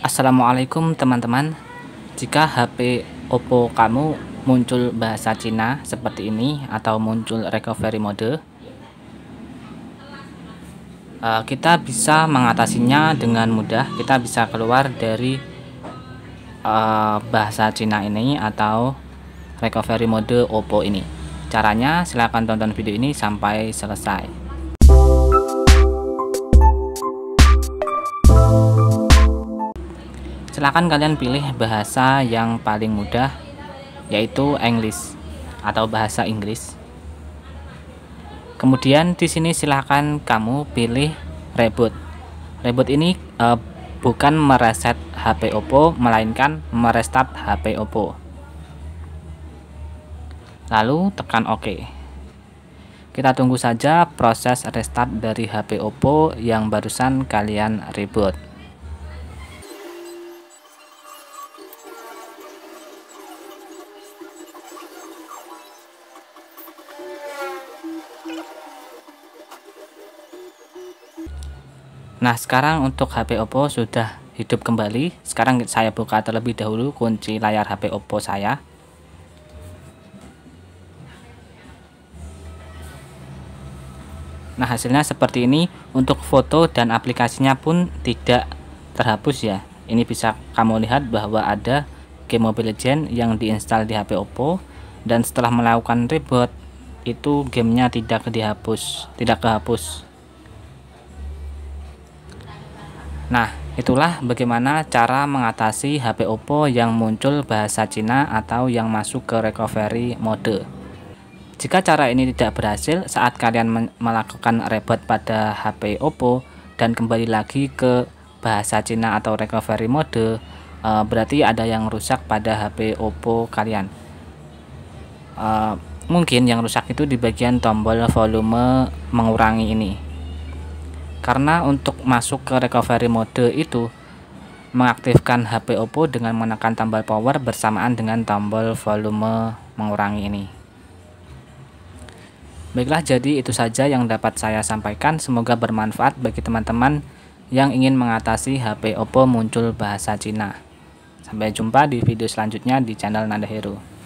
Assalamualaikum teman-teman Jika HP Oppo kamu muncul bahasa Cina seperti ini atau muncul recovery mode eh, kita bisa mengatasinya dengan mudah kita bisa keluar dari eh, bahasa Cina ini atau recovery mode Oppo ini caranya silahkan tonton video ini sampai selesai silahkan kalian pilih bahasa yang paling mudah yaitu English atau bahasa Inggris kemudian di sini silahkan kamu pilih reboot reboot ini uh, bukan mereset HP Oppo melainkan merestart HP Oppo lalu tekan OK kita tunggu saja proses restart dari HP Oppo yang barusan kalian reboot Nah sekarang untuk HP Oppo sudah hidup kembali sekarang saya buka terlebih dahulu kunci layar HP Oppo saya Nah hasilnya seperti ini untuk foto dan aplikasinya pun tidak terhapus ya ini bisa kamu lihat bahwa ada game Mobile Legends yang diinstal di HP Oppo dan setelah melakukan reboot itu gamenya tidak dihapus tidak kehapus Nah, itulah bagaimana cara mengatasi HP Oppo yang muncul bahasa Cina atau yang masuk ke recovery mode. Jika cara ini tidak berhasil saat kalian melakukan reboot pada HP Oppo dan kembali lagi ke bahasa Cina atau recovery mode, eh, berarti ada yang rusak pada HP Oppo kalian. Eh, mungkin yang rusak itu di bagian tombol volume mengurangi ini karena untuk masuk ke recovery mode itu mengaktifkan HP Oppo dengan menekan tombol power bersamaan dengan tombol volume mengurangi ini. Baiklah, jadi itu saja yang dapat saya sampaikan. Semoga bermanfaat bagi teman-teman yang ingin mengatasi HP Oppo muncul bahasa Cina. Sampai jumpa di video selanjutnya di channel Nanda Hero.